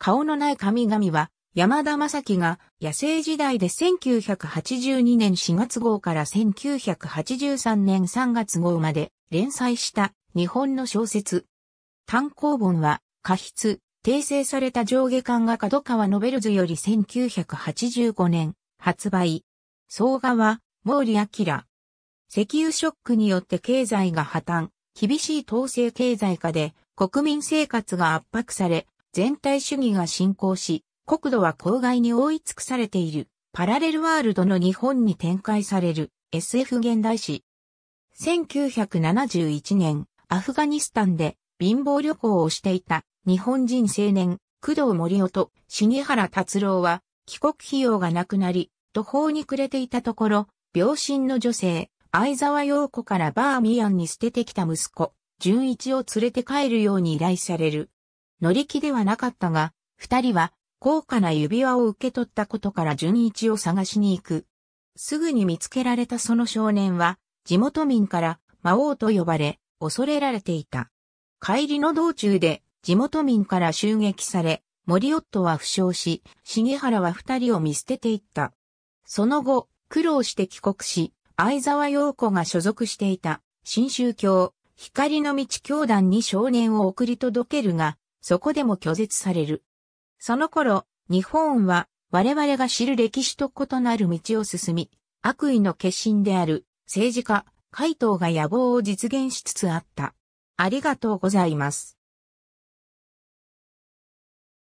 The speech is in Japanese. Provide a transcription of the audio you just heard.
顔のない神々は、山田正樹が野生時代で1982年4月号から1983年3月号まで連載した日本の小説。単行本は、過筆、訂正された上下巻が角川ノベルズより1985年発売。総画は、毛利明。石油ショックによって経済が破綻、厳しい統制経済下で国民生活が圧迫され、全体主義が進行し、国土は郊外に覆い尽くされている、パラレルワールドの日本に展開される SF 現代史。1971年、アフガニスタンで貧乏旅行をしていた日本人青年、工藤森夫と重原達郎は帰国費用がなくなり、途方に暮れていたところ、病身の女性、相沢陽子からバーミヤンに捨ててきた息子、純一を連れて帰るように依頼される。乗り気ではなかったが、二人は高価な指輪を受け取ったことから順一を探しに行く。すぐに見つけられたその少年は、地元民から魔王と呼ばれ、恐れられていた。帰りの道中で地元民から襲撃され、森夫は負傷し、重原は二人を見捨てていった。その後、苦労して帰国し、相沢陽子が所属していた、新宗教、光の道教団に少年を送り届けるが、そこでも拒絶される。その頃、日本は我々が知る歴史と異なる道を進み、悪意の化身である政治家、回答が野望を実現しつつあった。ありがとうございます。